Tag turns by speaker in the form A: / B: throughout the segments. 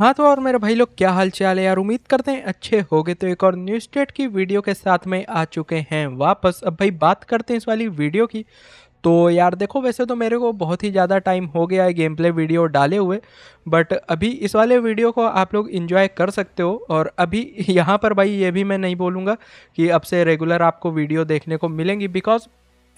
A: हाँ तो और मेरे भाई लोग क्या हाल चाल है यार उम्मीद करते हैं अच्छे गए तो एक और न्यू स्टेट की वीडियो के साथ में आ चुके हैं वापस अब भाई बात करते हैं इस वाली वीडियो की तो यार देखो वैसे तो मेरे को बहुत ही ज़्यादा टाइम हो गया है गेम प्ले वीडियो डाले हुए बट अभी इस वाले वीडियो को आप लोग इन्जॉय कर सकते हो और अभी यहाँ पर भाई ये भी मैं नहीं बोलूँगा कि अब से रेगुलर आपको वीडियो देखने को मिलेंगी बिकॉज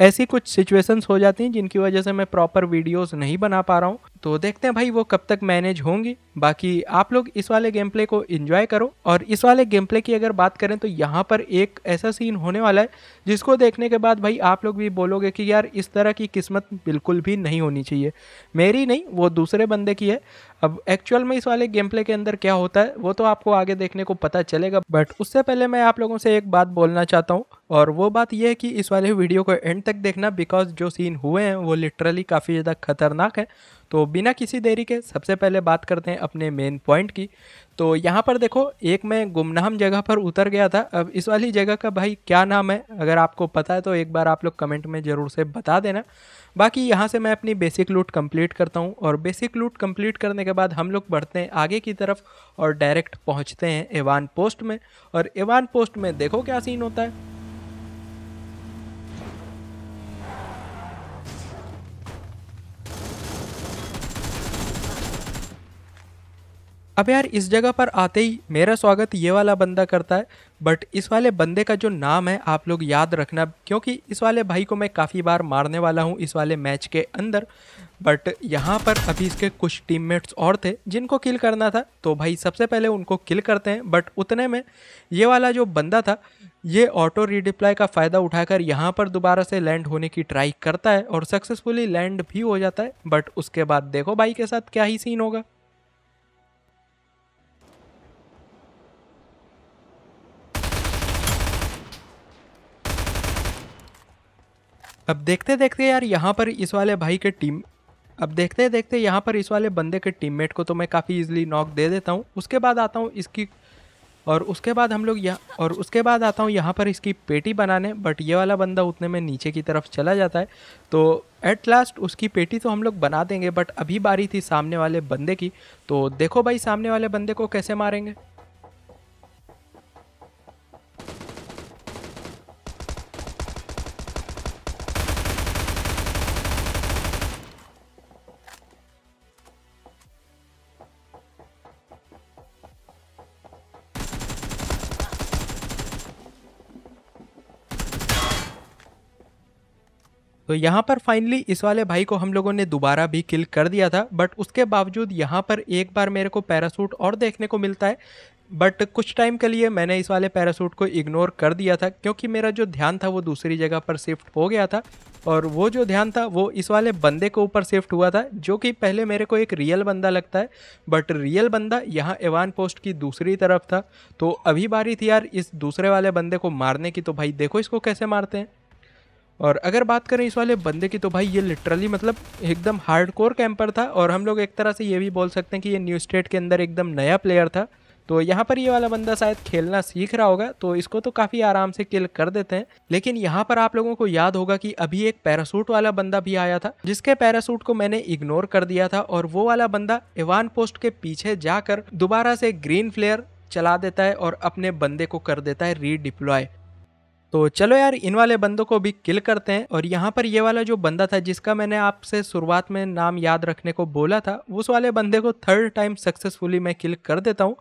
A: ऐसी कुछ सिचुएशंस हो जाती हैं जिनकी वजह से मैं प्रॉपर वीडियोस नहीं बना पा रहा हूँ तो देखते हैं भाई वो कब तक मैनेज होंगी बाकी आप लोग इस वाले गेम प्ले को इन्जॉय करो और इस वाले गेम प्ले की अगर बात करें तो यहाँ पर एक ऐसा सीन होने वाला है जिसको देखने के बाद भाई आप लोग भी बोलोगे कि यार इस तरह की किस्मत बिल्कुल भी नहीं होनी चाहिए मेरी नहीं वो दूसरे बंदे की है अब एक्चुअल में इस वाले गेम प्ले के अंदर क्या होता है वो तो आपको आगे देखने को पता चलेगा बट उससे पहले मैं आप लोगों से एक बात बोलना चाहता हूँ और वो बात यह है कि इस वाले वीडियो को एंड तक देखना बिकॉज जो सीन हुए हैं वो लिटरली काफ़ी ज़्यादा खतरनाक है तो बिना किसी देरी के सबसे पहले बात करते हैं अपने मेन पॉइंट की तो यहाँ पर देखो एक मैं गुमनाम जगह पर उतर गया था अब इस वाली जगह का भाई क्या नाम है अगर आपको पता है तो एक बार आप लोग कमेंट में ज़रूर से बता देना बाकी यहाँ से मैं अपनी बेसिक लूट कंप्लीट करता हूँ और बेसिक लूट कंप्लीट करने के बाद हम लोग बढ़ते हैं आगे की तरफ और डायरेक्ट पहुँचते हैं एवान पोस्ट में और एवान पोस्ट में देखो क्या सीन होता है अब यार इस जगह पर आते ही मेरा स्वागत ये वाला बंदा करता है बट इस वाले बंदे का जो नाम है आप लोग याद रखना क्योंकि इस वाले भाई को मैं काफ़ी बार मारने वाला हूँ इस वाले मैच के अंदर बट यहाँ पर अभी इसके कुछ टीममेट्स और थे जिनको किल करना था तो भाई सबसे पहले उनको किल करते हैं बट उतने में ये वाला जो बंदा था ये ऑटो रीडिप्लाई का फ़ायदा उठाकर यहाँ पर दोबारा से लैंड होने की ट्राई करता है और सक्सेसफुली लैंड भी हो जाता है बट उसके बाद देखो भाई के साथ क्या ही सीन होगा अब देखते देखते यार यहाँ पर इस वाले भाई के टीम अब देखते देखते यहाँ पर इस वाले बंदे के टीममेट को तो मैं काफ़ी इजीली नॉक दे देता हूँ उसके बाद आता हूँ इसकी और उसके बाद हम लोग यहाँ और उसके बाद आता हूँ यहाँ पर इसकी पेटी बनाने बट ये वाला बंदा उतने में नीचे की तरफ चला जाता है तो एट लास्ट उसकी पेटी तो हम लोग बना देंगे बट अभी बारी थी सामने वाले बंदे की तो देखो भाई सामने वाले बंदे को कैसे मारेंगे तो यहाँ पर फाइनली इस वाले भाई को हम लोगों ने दोबारा भी किल कर दिया था बट उसके बावजूद यहाँ पर एक बार मेरे को पैरासूट और देखने को मिलता है बट कुछ टाइम के लिए मैंने इस वाले पैरासूट को इग्नोर कर दिया था क्योंकि मेरा जो ध्यान था वो दूसरी जगह पर शिफ्ट हो गया था और वो जो ध्यान था वो इस वाले बंदे के ऊपर शिफ्ट हुआ था जो कि पहले मेरे को एक रियल बंदा लगता है बट रियल बंदा यहाँ एवान पोस्ट की दूसरी तरफ था तो अभी बारी थी यार इस दूसरे वाले बंदे को मारने की तो भाई देखो इसको कैसे मारते हैं और अगर बात करें इस वाले बंदे की तो भाई ये लिटरली मतलब एकदम हार्ड कोर कैंपर था और हम लोग एक तरह से ये भी बोल सकते हैं कि ये न्यू स्टेट के अंदर एकदम नया प्लेयर था तो यहाँ पर ये वाला बंदा शायद खेलना सीख रहा होगा तो इसको तो काफ़ी आराम से किल कर देते हैं लेकिन यहाँ पर आप लोगों को याद होगा कि अभी एक पैरासूट वाला बंदा भी आया था जिसके पैरासूट को मैंने इग्नोर कर दिया था और वो वाला बंदा एवान पोस्ट के पीछे जाकर दोबारा से ग्रीन फ्लेयर चला देता है और अपने बंदे को कर देता है रीडिप्लॉय तो चलो यार इन वाले बंदों को भी किल करते हैं और यहाँ पर ये वाला जो बंदा था जिसका मैंने आपसे शुरुआत में नाम याद रखने को बोला था उस वाले बंदे को थर्ड टाइम सक्सेसफुली मैं किल कर देता हूँ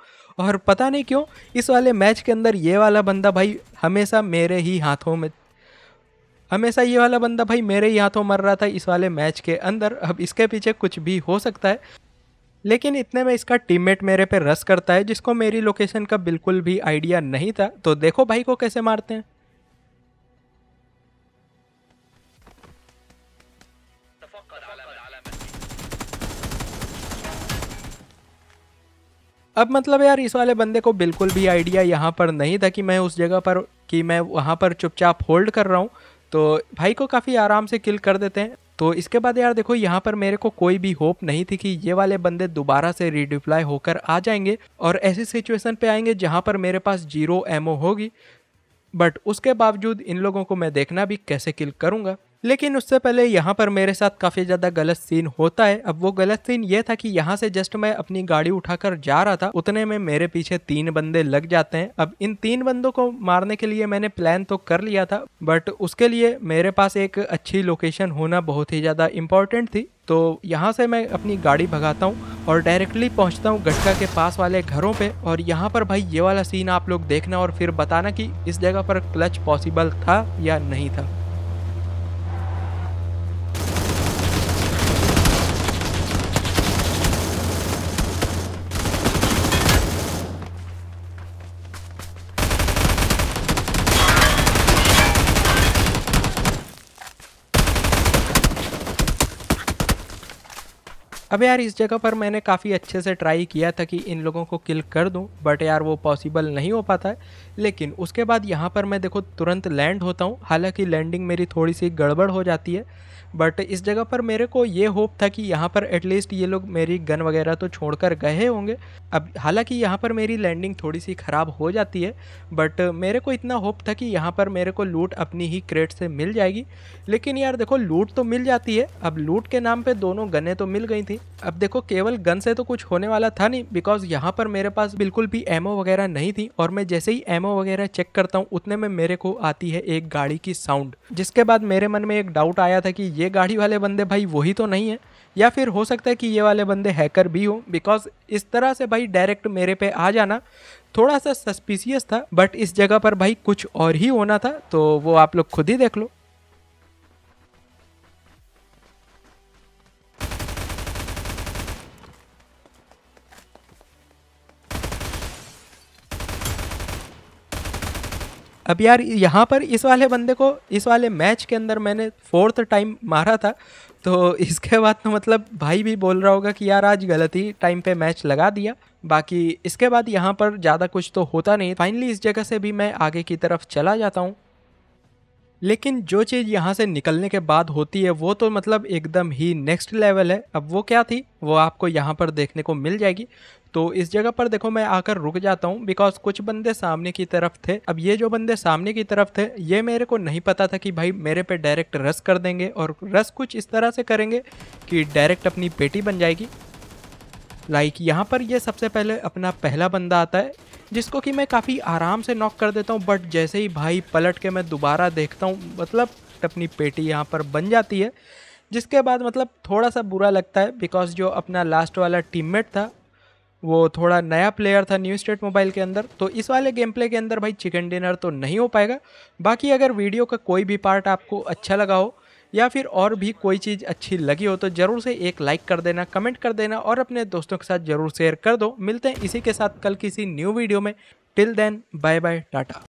A: और पता नहीं क्यों इस वाले मैच के अंदर ये वाला बंदा भाई हमेशा मेरे ही हाथों में हमेशा ये वाला बंदा भाई मेरे ही हाथों मर रहा था इस वाले मैच के अंदर अब इसके पीछे कुछ भी हो सकता है लेकिन इतने में इसका टीममेट मेरे पे रस करता है जिसको मेरी लोकेशन का बिल्कुल भी आइडिया नहीं था तो देखो भाई को कैसे मारते हैं अब मतलब यार इस वाले बंदे को बिल्कुल भी आइडिया यहाँ पर नहीं था कि मैं उस जगह पर कि मैं वहाँ पर चुपचाप होल्ड कर रहा हूँ तो भाई को काफ़ी आराम से किल कर देते हैं तो इसके बाद यार देखो यहाँ पर मेरे को कोई भी होप नहीं थी कि ये वाले बंदे दोबारा से रिडिप्लाई होकर आ जाएंगे और ऐसी सिचुएशन पे आएंगे जहाँ पर मेरे पास जीरो एमओ होगी बट उसके बावजूद इन लोगों को मैं देखना भी कैसे किल करूँगा लेकिन उससे पहले यहाँ पर मेरे साथ काफ़ी ज़्यादा गलत सीन होता है अब वो गलत सीन ये था कि यहाँ से जस्ट मैं अपनी गाड़ी उठाकर जा रहा था उतने में मेरे पीछे तीन बंदे लग जाते हैं अब इन तीन बंदों को मारने के लिए मैंने प्लान तो कर लिया था बट उसके लिए मेरे पास एक अच्छी लोकेशन होना बहुत ही ज़्यादा इम्पॉर्टेंट थी तो यहाँ से मैं अपनी गाड़ी भगाता हूँ और डायरेक्टली पहुँचता हूँ गटका के पास वाले घरों पर और यहाँ पर भाई ये वाला सीन आप लोग देखना और फिर बताना कि इस जगह पर क्लच पॉसिबल था या नहीं था अब यार इस जगह पर मैंने काफ़ी अच्छे से ट्राई किया था कि इन लोगों को किल कर दूं बट यार वो पॉसिबल नहीं हो पाता है लेकिन उसके बाद यहाँ पर मैं देखो तुरंत लैंड होता हूँ हालांकि लैंडिंग मेरी थोड़ी सी गड़बड़ हो जाती है बट इस जगह पर मेरे को ये होप था कि यहाँ पर एटलीस्ट ये लोग मेरी गन वगैरह तो छोड़ कर गए होंगे अब हालांकि यहाँ पर मेरी लैंडिंग थोड़ी सी ख़राब हो जाती है बट मेरे को इतना होप था कि यहाँ पर मेरे को लूट अपनी ही क्रेट से मिल जाएगी लेकिन यार देखो लूट तो मिल जाती है अब लूट के नाम पर दोनों गने तो मिल गई थी अब देखो केवल गन से तो कुछ होने वाला था नहीं बिकॉज यहाँ पर मेरे पास बिल्कुल भी एमओ वगैरह नहीं थी और मैं जैसे ही एमओ वगैरह चेक करता हूँ उतने में मेरे को आती है एक गाड़ी की साउंड जिसके बाद मेरे मन में एक डाउट आया था कि ये गाड़ी वाले बंदे भाई वही तो नहीं है या फिर हो सकता है कि ये वाले बंदे हैकर भी हों बिकॉज इस तरह से भाई डायरेक्ट मेरे पे आ जाना थोड़ा सा सस्पिशियस था बट इस जगह पर भाई कुछ और ही होना था तो वो आप लोग खुद ही देख लो अब यार यहाँ पर इस वाले बंदे को इस वाले मैच के अंदर मैंने फोर्थ टाइम मारा था तो इसके बाद तो मतलब भाई भी बोल रहा होगा कि यार आज गलत ही टाइम पे मैच लगा दिया बाकी इसके बाद यहाँ पर ज़्यादा कुछ तो होता नहीं फाइनली इस जगह से भी मैं आगे की तरफ चला जाता हूँ लेकिन जो चीज़ यहाँ से निकलने के बाद होती है वो तो मतलब एकदम ही नेक्स्ट लेवल है अब वो क्या थी वो आपको यहाँ पर देखने को मिल जाएगी तो इस जगह पर देखो मैं आकर रुक जाता हूँ बिकॉज कुछ बंदे सामने की तरफ थे अब ये जो बंदे सामने की तरफ थे ये मेरे को नहीं पता था कि भाई मेरे पे डायरेक्ट रस कर देंगे और रस कुछ इस तरह से करेंगे कि डायरेक्ट अपनी बेटी बन जाएगी लाइक यहाँ पर ये सबसे पहले अपना पहला बंदा आता है जिसको कि मैं काफ़ी आराम से नॉक कर देता हूँ बट जैसे ही भाई पलट के मैं दोबारा देखता हूँ मतलब अपनी पेटी यहाँ पर बन जाती है जिसके बाद मतलब थोड़ा सा बुरा लगता है बिकॉज जो अपना लास्ट वाला टीममेट था वो थोड़ा नया प्लेयर था न्यू स्टेट मोबाइल के अंदर तो इस वाले गेम प्ले के अंदर भाई चिकन डिनर तो नहीं हो पाएगा बाकी अगर वीडियो का कोई भी पार्ट आपको अच्छा लगा हो या फिर और भी कोई चीज़ अच्छी लगी हो तो ज़रूर से एक लाइक कर देना कमेंट कर देना और अपने दोस्तों के साथ ज़रूर शेयर कर दो मिलते हैं इसी के साथ कल किसी न्यू वीडियो में till then bye bye Tata